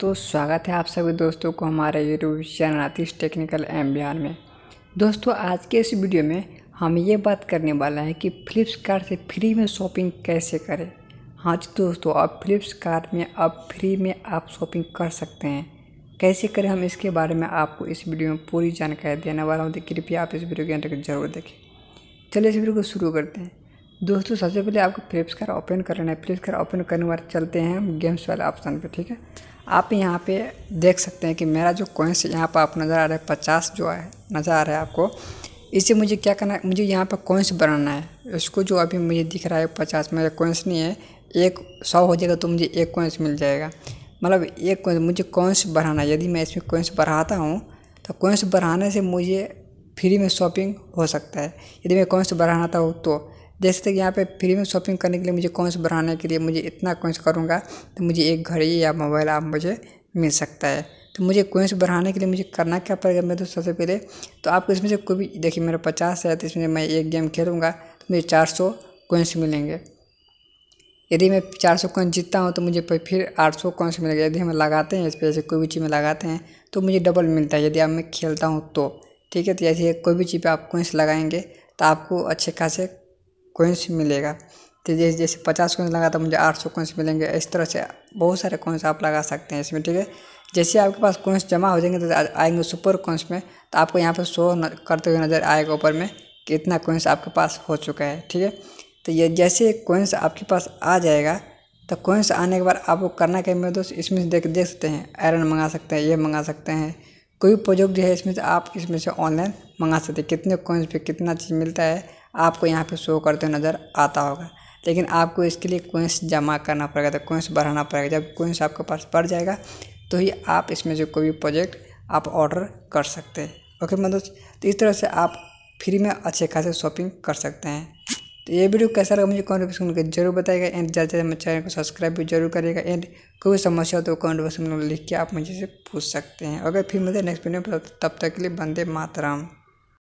दोस्तों स्वागत है आप सभी दोस्तों को हमारे YouTube channel Aatish technical M Bihar में दोस्तों आज के इस वीडियो में हम ये बात करने वाले हैं कि फ्लिप्सकार्ट से फ्री में शॉपिंग कैसे करें हाँ जी दोस्तों अब फ्लिप्सकार्ट में अब फ्री में आप शॉपिंग कर सकते हैं कैसे करें हम इसके बारे में आपको इस वीडियो में पूरी जानकारी देने वाला हूँ कृपया आप इस वीडियो के अंदर जरूर देखें चलिए इस वीडियो को शुरू करते हैं दोस्तों सबसे पहले आपको फ्लिप्सकार्ट ओपन कर लेना है फ्लिप्सकार्ट ओपन करने के बाद चलते हैं हम गेम्स वाले ऑप्शन पे ठीक है आप यहाँ पे देख सकते हैं कि मेरा जो कोइंस यहाँ पर आप नज़र आ रहा है पचास जो है नज़र आ रहा है आपको इसे मुझे क्या करना है मुझे यहाँ पर कोइंस बनाना है उसको जो अभी मुझे दिख रहा है पचास मेरा कोइंस नहीं है एक सौ हो जाएगा तो मुझे एक कोइंस मिल जाएगा मतलब एक कोइंस मुझे कोइंस बढ़ाना यदि मैं इसमें कोइंस बढ़ाता हूँ तो कोइंस बढ़ाने से मुझे फ्री में शॉपिंग हो सकता है यदि मैं कोइंस बढ़ाना था तो देख सकते यहाँ पे फ्री में शॉपिंग करने के लिए मुझे कॉइन्स बढ़ाने के लिए मुझे इतना कॉइन्स करूँगा तो मुझे एक घड़ी या मोबाइल आप मुझे मिल सकता है तो मुझे कोइंस बढ़ाने के लिए मुझे करना क्या पड़ेगा मेरे दोस्त सबसे पहले तो आपको इसमें से कोई भी देखिए मेरा पचास है तो इसमें मैं एक गेम खेलूँगा तो मुझे चार सौ कोइंस मिलेंगे यदि मैं चार सौ कॉइन जीतता हूँ तो मुझे फिर आठ सौ कॉइन्स मिलेगा यदि हम लगाते हैं इस पर जैसे कोई भी चीज़ में लगाते हैं तो मुझे डबल मिलता है यदि आप मैं खेलता हूँ तो ठीक है तो ऐसे कोई भी चीज़ पर आप कॉइन्स लगाएंगे तो आपको अच्छे खासे कोइंस मिलेगा तो जैसे जैसे पचास कोइंस लगा तो मुझे आठ सौ कोइंस मिलेंगे इस तरह से बहुत सारे कोइंस आप लगा सकते हैं इसमें ठीक है जैसे आपके पास कोइंस जमा हो जाएंगे तो आएंगे सुपर कोइंस में तो आपको यहाँ पर शो करते हुए नज़र आएगा ऊपर में कि इतना कोइंस आपके पास हो चुका है ठीक है तो ये जैसे कोइंस आपके पास आ जाएगा तो कोइंस आने के बाद आपको करना क्या मेरे दोस्त इसमें से देख देख सकते हैं आयरन मंगा सकते हैं ये मंगा सकते हैं कोई प्रोजेक्ट जो है इसमें से आप इसमें से ऑनलाइन मंगा सकते हैं कितने कोइंस पे कितना चीज़ मिलता है आपको यहाँ पे शो करते हुए नज़र आता होगा लेकिन आपको इसके लिए कोइंस जमा करना पड़ेगा तो कोइंस बढ़ाना पड़ेगा जब कोइंस आपके पास बढ़ जाएगा तो ही आप इसमें जो कोई भी प्रोजेक्ट आप ऑर्डर कर सकते हैं ओके मतलब तो इस तरह से आप फ्री में अच्छे खासे शॉपिंग कर सकते हैं तो ये वीडियो कैसा लगा मुझे कमेंट बॉक्स में जरूर बताएगा एंड ज़्यादा से मेरे चैनल को सब्सक्राइब भी जरूर करेगा एंड कोई भी समस्या हो तो कमेंट बॉक्स में लिख के आप मुझे से पूछ सकते हैं अगर फिर मुझे नेक्स्ट वीडियो में तब तक के लिए बंदे मातराम